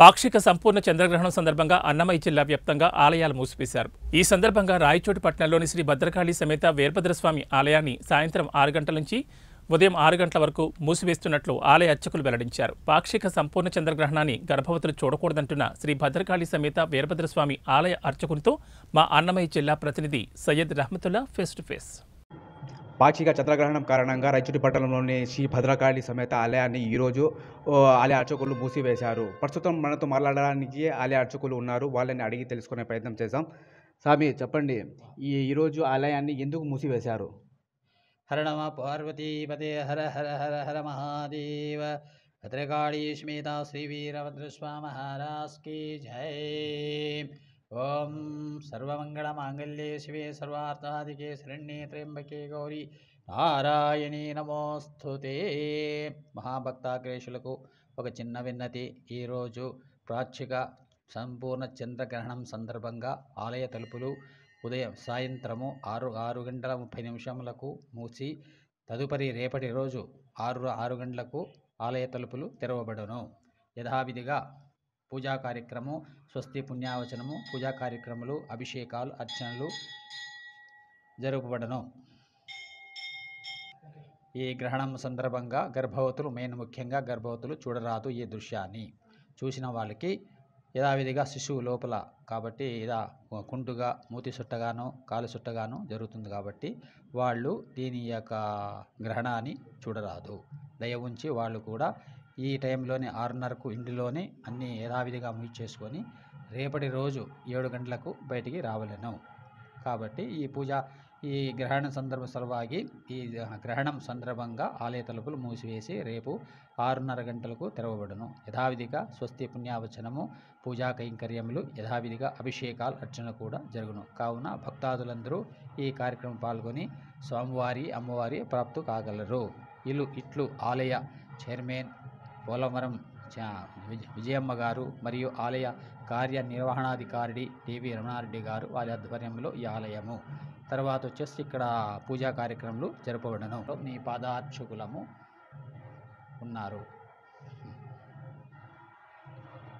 పాక్షిక సంపూర్ణ చంద్రగ్రహణం సందర్భంగా అన్నమయ్య జిల్లా వ్యాప్తంగా ఆలయాలు మూసివేశారు ఈ సందర్భంగా రాయచోటి పట్టణంలోని శ్రీ భద్రకాళి సమేత వీరభద్రస్వామి ఆలయాన్ని సాయంత్రం ఆరు గంటల నుంచి ఉదయం ఆరు గంటల వరకు మూసివేస్తున్నట్లు ఆలయ అర్చకులు వెల్లడించారు పాక్షిక సంపూర్ణ చంద్రగ్రహణాన్ని గర్భవతులు చూడకూడదంటున్న శ్రీ భద్రకాళి సమేత వీరభద్రస్వామి ఆలయ అర్చకునితో మా అన్నమయ్య జిల్లా ప్రతినిధి Syed Rahamatulla face to face పాక్షిక చంద్రగ్రహణం కారణంగా రైచుడి పట్టణంలోని శ్రీ భద్రకాళి సమేత ఆలయాన్ని ఈరోజు ఆలయ అర్చకులు మూసివేశారు ప్రస్తుతం మనతో మాట్లాడడానికి ఆలయ అర్చకులు ఉన్నారు వాళ్ళని అడిగి తెలుసుకునే ప్రయత్నం చేశాం స్వామి చెప్పండి ఈ ఈరోజు ఆలయాన్ని ఎందుకు మూసివేశారు హరణమ పార్వతీపతే హర హర హర హర మహాదేవ భద్రకాళీ శ్వేత శ్రీవీరభద్రస్వామహారాజ్ మహారాజ్కి జయ ఓం సర్వమంగళమాంగళ్యే శివే సర్వార్థాదికే శరణ్యే త్రయంబకే గౌరీ నారాయణీ నమోస్తుతే మహాభక్తాగ్రేషులకు ఒక చిన్న విన్నతి ఈరోజు ప్రాచ్యక సంపూర్ణ చంద్రగ్రహణం సందర్భంగా ఆలయ తలుపులు ఉదయం సాయంత్రము ఆరు ఆరు గంటల ముప్పై నిమిషములకు మూసి తదుపరి రేపటి రోజు ఆరు ఆరు గంటలకు ఆలయ తలుపులు తెరవబడును యథావిధిగా పూజా కార్యక్రమం స్వస్తి పుణ్యావచనము పూజా కార్యక్రమాలు అభిషేకాలు అర్చనలు జరుపబడను ఈ గ్రహణం సందర్భంగా గర్భవతులు మెయిన్ ముఖ్యంగా గర్భవతులు చూడరాదు ఈ దృశ్యాన్ని చూసిన వాళ్ళకి యథావిధిగా శిశువు లోపల కాబట్టి ఇదా కుంటుగా మూతి సుట్టగానో కాలు సుట్టగానో జరుగుతుంది కాబట్టి వాళ్ళు దీని యొక్క గ్రహణాన్ని చూడరాదు దయ ఉంచి వాళ్ళు కూడా ఈ టైంలోనే ఆరున్నరకు ఇంటిలోనే అన్నీ యథావిధిగా చేసుకొని రేపటి రోజు ఏడు గంటలకు బయటికి రావలేను కాబట్టి ఈ పూజ ఈ గ్రహణ సందర్భ సలవాగి ఈ గ్రహణం సందర్భంగా ఆలయ తలుపులు మూసివేసి రేపు ఆరున్నర గంటలకు తెరవబడును యథావిధిగా స్వస్తి పుణ్యావచనము పూజా కైంకర్యములు యథావిధిగా అభిషేకాలు అర్చన కూడా జరుగును కావున భక్తాదులందరూ ఈ కార్యక్రమం పాల్గొని స్వామివారి అమ్మవారి ప్రాప్తు కాగలరు ఇల్లు ఇట్లు ఆలయ చైర్మన్ పోలవరం విజయమ్మ గారు మరియు ఆలయ కార్యనిర్వహణాధికారి టీవీ రమణారెడ్డి గారు వారి ఆధ్వర్యంలో ఈ ఆలయము తర్వాత వచ్చేసి ఇక్కడ పూజా కార్యక్రమాలు జరపబడను మీ పాదార్చకులము ఉన్నారు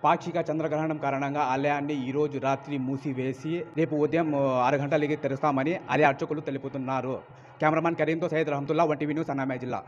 పాక్షిక చంద్రగ్రహణం కారణంగా ఆలయాన్ని ఈరోజు రాత్రి మూసివేసి రేపు ఉదయం ఆరు గంటలకి తెరుస్తామని ఆలయ అర్చకులు తెలుపుతున్నారు కెమెరామాన్ కరీంతో సైద్ రహమతుల్లా వంటి న్యూస్ అన్నామే జిల్లా